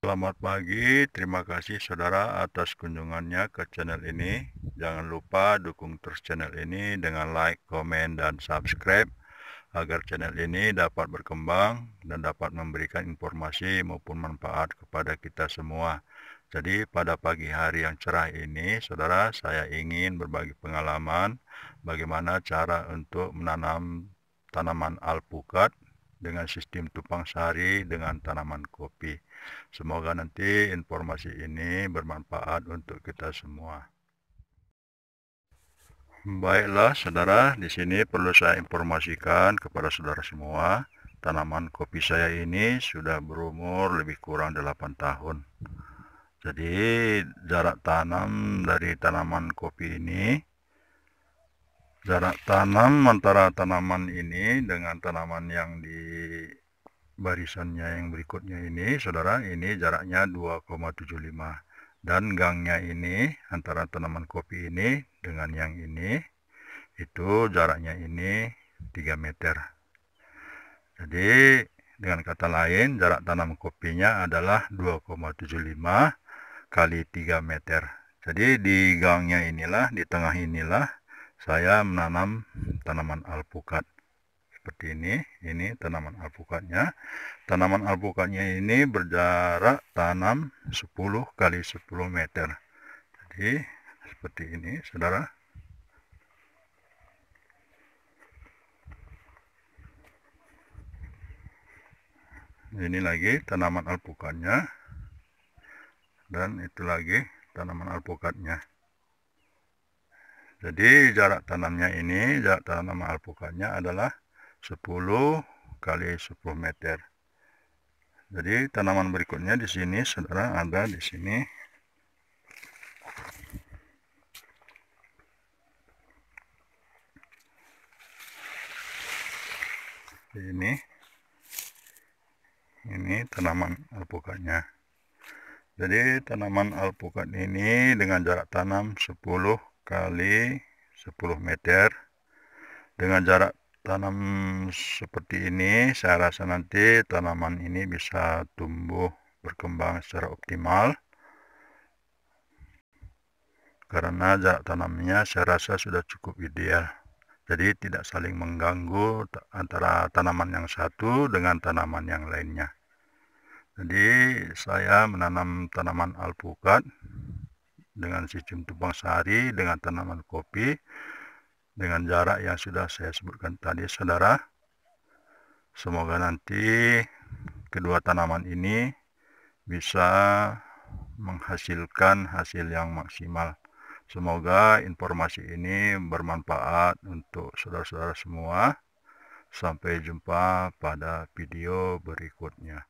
Selamat pagi, terima kasih saudara atas kunjungannya ke channel ini. Jangan lupa dukung terus channel ini dengan like, komen, dan subscribe agar channel ini dapat berkembang dan dapat memberikan informasi maupun manfaat kepada kita semua. Jadi pada pagi hari yang cerah ini, saudara saya ingin berbagi pengalaman bagaimana cara untuk menanam tanaman alpukat dengan sistem tupang sari dengan tanaman kopi. Semoga nanti informasi ini bermanfaat untuk kita semua. Baiklah saudara, di sini perlu saya informasikan kepada saudara semua, tanaman kopi saya ini sudah berumur lebih kurang 8 tahun. Jadi jarak tanam dari tanaman kopi ini, jarak tanam antara tanaman ini dengan tanaman yang di barisannya yang berikutnya ini saudara ini jaraknya 2,75 dan gangnya ini antara tanaman kopi ini dengan yang ini itu jaraknya ini 3 meter jadi dengan kata lain jarak tanam kopinya adalah 2,75 kali 3 meter jadi di gangnya inilah di tengah inilah saya menanam tanaman alpukat seperti ini ini tanaman alpukatnya tanaman alpukatnya ini berjarak tanam 10 kali 10 meter jadi seperti ini saudara ini lagi tanaman alpukatnya dan itu lagi tanaman alpukatnya jadi jarak tanamnya ini, jarak tanaman alpukatnya adalah 10 kali 10 meter jadi tanaman berikutnya di sini saudara ada di sini ini ini tanaman alpukatnya jadi tanaman alpukat ini dengan jarak tanam 10 kali 10 meter dengan jarak tanam seperti ini saya rasa nanti tanaman ini bisa tumbuh berkembang secara optimal karena jarak tanamnya saya rasa sudah cukup ideal jadi tidak saling mengganggu antara tanaman yang satu dengan tanaman yang lainnya jadi saya menanam tanaman alpukat dengan sistem tumpang sari dengan tanaman kopi dengan jarak yang sudah saya sebutkan tadi saudara semoga nanti kedua tanaman ini bisa menghasilkan hasil yang maksimal semoga informasi ini bermanfaat untuk saudara-saudara semua sampai jumpa pada video berikutnya